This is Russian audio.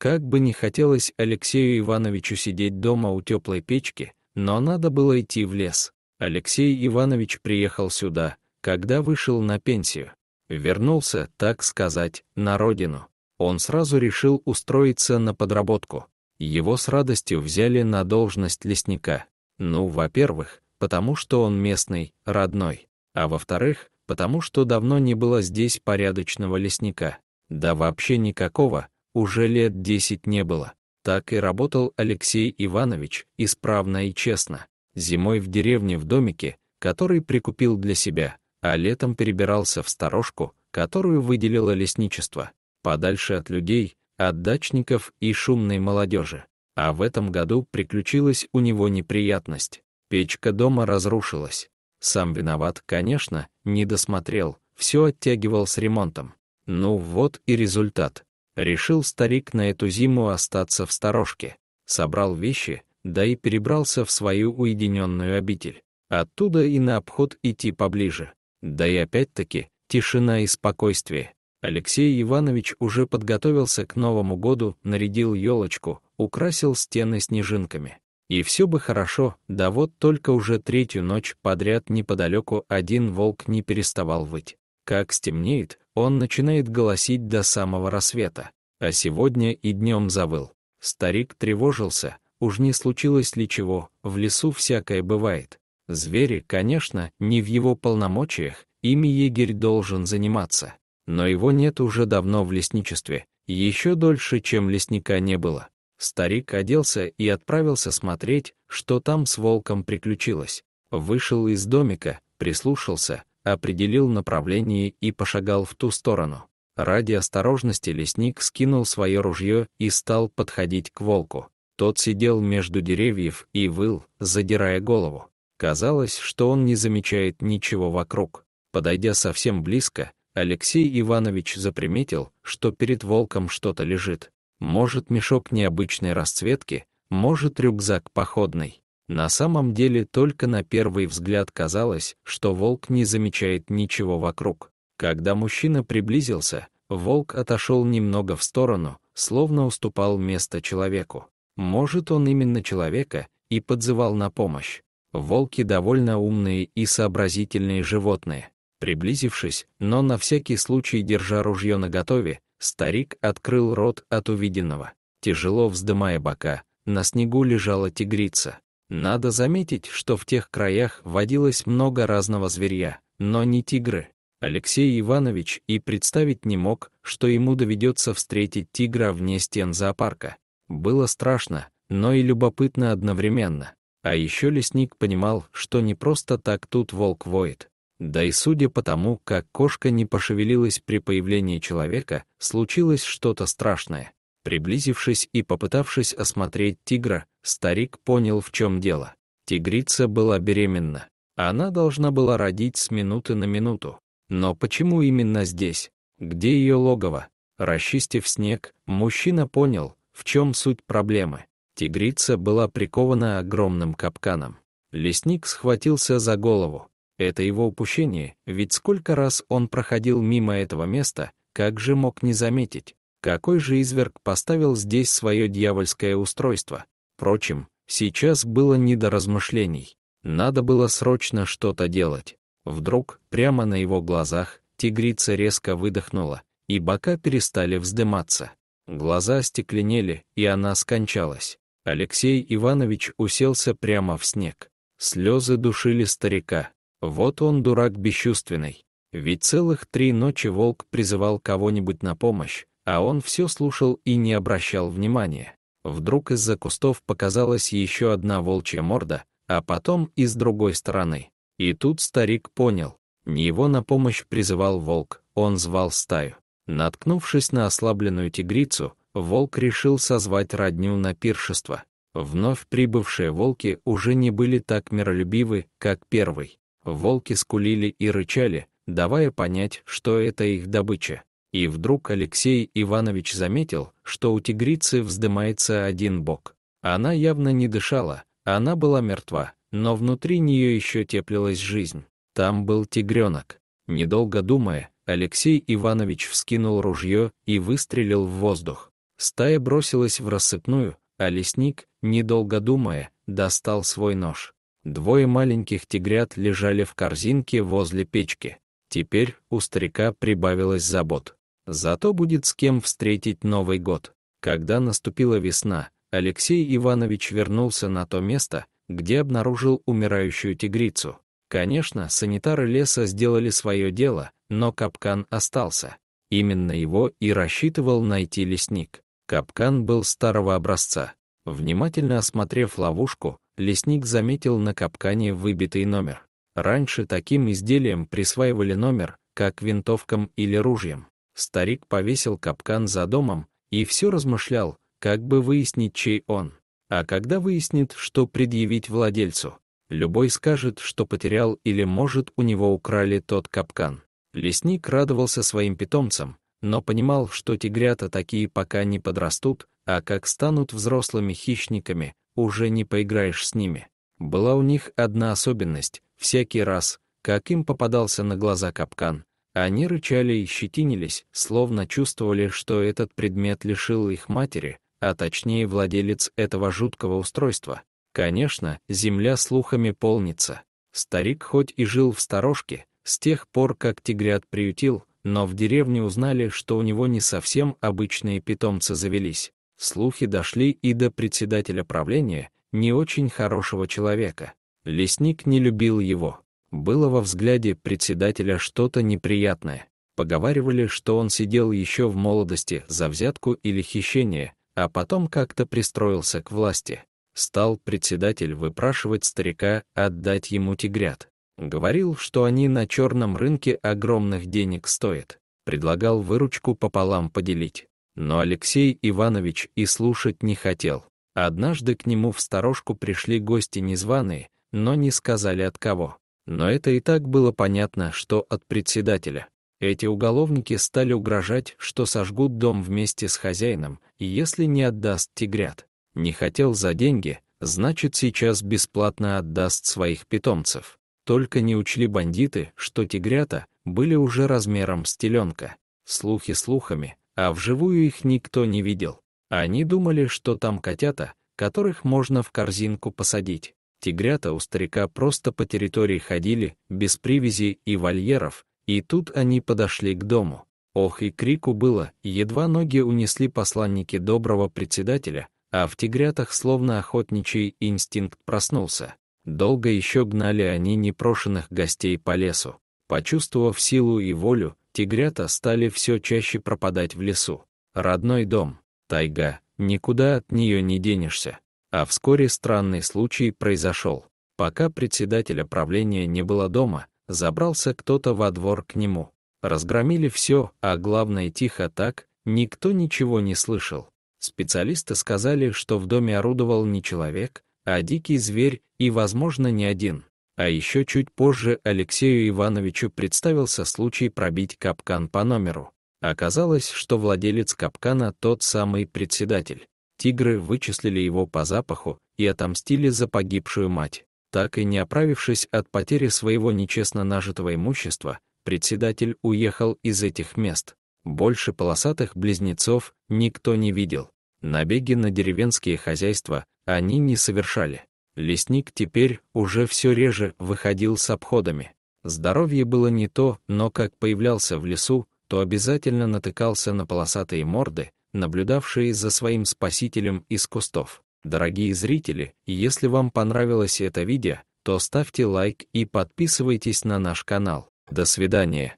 Как бы не хотелось Алексею Ивановичу сидеть дома у теплой печки, но надо было идти в лес. Алексей Иванович приехал сюда, когда вышел на пенсию. Вернулся, так сказать, на родину. Он сразу решил устроиться на подработку. Его с радостью взяли на должность лесника. Ну, во-первых, потому что он местный, родной. А во-вторых, потому что давно не было здесь порядочного лесника. Да вообще никакого, уже лет десять не было. Так и работал Алексей Иванович, исправно и честно. Зимой в деревне в домике, который прикупил для себя, а летом перебирался в сторожку, которую выделило лесничество, подальше от людей, от дачников и шумной молодежи. А в этом году приключилась у него неприятность. Печка дома разрушилась. Сам виноват, конечно, не досмотрел, все оттягивал с ремонтом. Ну вот и результат. Решил старик на эту зиму остаться в сторожке. Собрал вещи, да и перебрался в свою уединенную обитель. Оттуда и на обход идти поближе. Да и опять-таки тишина и спокойствие. Алексей Иванович уже подготовился к Новому году, нарядил елочку, украсил стены снежинками. И все бы хорошо, да вот только уже третью ночь подряд неподалеку один волк не переставал выть. Как стемнеет, он начинает голосить до самого рассвета, а сегодня и днем завыл. Старик тревожился, уж не случилось ли чего, в лесу всякое бывает. Звери, конечно, не в его полномочиях, ими егерь должен заниматься. Но его нет уже давно в лесничестве, еще дольше, чем лесника не было. Старик оделся и отправился смотреть, что там с волком приключилось. Вышел из домика, прислушался, определил направление и пошагал в ту сторону. Ради осторожности лесник скинул свое ружье и стал подходить к волку. Тот сидел между деревьев и выл, задирая голову. Казалось, что он не замечает ничего вокруг. Подойдя совсем близко, Алексей Иванович заприметил, что перед волком что-то лежит. Может, мешок необычной расцветки, может, рюкзак походный. На самом деле только на первый взгляд казалось, что волк не замечает ничего вокруг. Когда мужчина приблизился, волк отошел немного в сторону, словно уступал место человеку. Может, он именно человека и подзывал на помощь. Волки довольно умные и сообразительные животные. Приблизившись, но на всякий случай держа ружье наготове, старик открыл рот от увиденного. Тяжело вздымая бока, на снегу лежала тигрица. Надо заметить, что в тех краях водилось много разного зверья, но не тигры. Алексей Иванович и представить не мог, что ему доведется встретить тигра вне стен зоопарка. Было страшно, но и любопытно одновременно. А еще лесник понимал, что не просто так тут волк воет. Да и судя по тому, как кошка не пошевелилась при появлении человека, случилось что-то страшное. Приблизившись и попытавшись осмотреть тигра, старик понял, в чем дело. Тигрица была беременна. Она должна была родить с минуты на минуту. Но почему именно здесь? Где ее логово? Расчистив снег, мужчина понял, в чем суть проблемы. Тигрица была прикована огромным капканом. Лесник схватился за голову. Это его упущение, ведь сколько раз он проходил мимо этого места, как же мог не заметить? Какой же изверг поставил здесь свое дьявольское устройство? Впрочем, сейчас было не до размышлений. Надо было срочно что-то делать. Вдруг, прямо на его глазах, тигрица резко выдохнула, и бока перестали вздыматься. Глаза стекленели, и она скончалась. Алексей Иванович уселся прямо в снег. Слезы душили старика. Вот он, дурак бесчувственный. Ведь целых три ночи волк призывал кого-нибудь на помощь, а он все слушал и не обращал внимания. Вдруг из-за кустов показалась еще одна волчья морда, а потом и с другой стороны. И тут старик понял. не Его на помощь призывал волк, он звал стаю. Наткнувшись на ослабленную тигрицу, волк решил созвать родню на пиршество. Вновь прибывшие волки уже не были так миролюбивы, как первый. Волки скулили и рычали, давая понять, что это их добыча. И вдруг Алексей Иванович заметил, что у тигрицы вздымается один бок. Она явно не дышала, она была мертва, но внутри нее еще теплилась жизнь. Там был тигренок. Недолго думая, Алексей Иванович вскинул ружье и выстрелил в воздух. Стая бросилась в рассыпную, а лесник, недолго думая, достал свой нож. Двое маленьких тигрят лежали в корзинке возле печки. Теперь у старика прибавилось забот. Зато будет с кем встретить Новый год. Когда наступила весна, Алексей Иванович вернулся на то место, где обнаружил умирающую тигрицу. Конечно, санитары леса сделали свое дело, но капкан остался. Именно его и рассчитывал найти лесник. Капкан был старого образца. Внимательно осмотрев ловушку, лесник заметил на капкане выбитый номер. Раньше таким изделием присваивали номер, как винтовкам или ружьям. Старик повесил капкан за домом и все размышлял, как бы выяснить, чей он. А когда выяснит, что предъявить владельцу? Любой скажет, что потерял или, может, у него украли тот капкан. Лесник радовался своим питомцам, но понимал, что тигрята такие пока не подрастут, а как станут взрослыми хищниками, уже не поиграешь с ними. Была у них одна особенность. Всякий раз, как им попадался на глаза капкан, они рычали и щетинились, словно чувствовали, что этот предмет лишил их матери, а точнее владелец этого жуткого устройства. Конечно, земля слухами полнится. Старик хоть и жил в сторожке, с тех пор, как тигрят приютил, но в деревне узнали, что у него не совсем обычные питомцы завелись. Слухи дошли и до председателя правления, не очень хорошего человека. Лесник не любил его. Было во взгляде председателя что-то неприятное. Поговаривали, что он сидел еще в молодости за взятку или хищение, а потом как-то пристроился к власти. Стал председатель выпрашивать старика отдать ему тигрят. Говорил, что они на черном рынке огромных денег стоят. Предлагал выручку пополам поделить. Но Алексей Иванович и слушать не хотел. Однажды к нему в сторожку пришли гости незваные, но не сказали от кого. Но это и так было понятно, что от председателя. Эти уголовники стали угрожать, что сожгут дом вместе с хозяином, и если не отдаст тигрят. Не хотел за деньги, значит сейчас бесплатно отдаст своих питомцев. Только не учли бандиты, что тигрята были уже размером с теленка. Слухи слухами, а вживую их никто не видел. Они думали, что там котята, которых можно в корзинку посадить. Тигрята у старика просто по территории ходили, без привязи и вольеров, и тут они подошли к дому. Ох и крику было, едва ноги унесли посланники доброго председателя, а в тигрятах словно охотничий инстинкт проснулся. Долго еще гнали они непрошенных гостей по лесу. Почувствовав силу и волю, тигрята стали все чаще пропадать в лесу. Родной дом, тайга, никуда от нее не денешься. А вскоре странный случай произошел. Пока председателя правления не было дома, забрался кто-то во двор к нему. Разгромили все, а главное тихо так, никто ничего не слышал. Специалисты сказали, что в доме орудовал не человек, а дикий зверь и, возможно, не один. А еще чуть позже Алексею Ивановичу представился случай пробить капкан по номеру. Оказалось, что владелец капкана тот самый председатель тигры вычислили его по запаху и отомстили за погибшую мать. Так и не оправившись от потери своего нечестно нажитого имущества, председатель уехал из этих мест. Больше полосатых близнецов никто не видел. Набеги на деревенские хозяйства они не совершали. Лесник теперь уже все реже выходил с обходами. Здоровье было не то, но как появлялся в лесу, то обязательно натыкался на полосатые морды, наблюдавшие за своим спасителем из кустов. Дорогие зрители, если вам понравилось это видео, то ставьте лайк и подписывайтесь на наш канал. До свидания.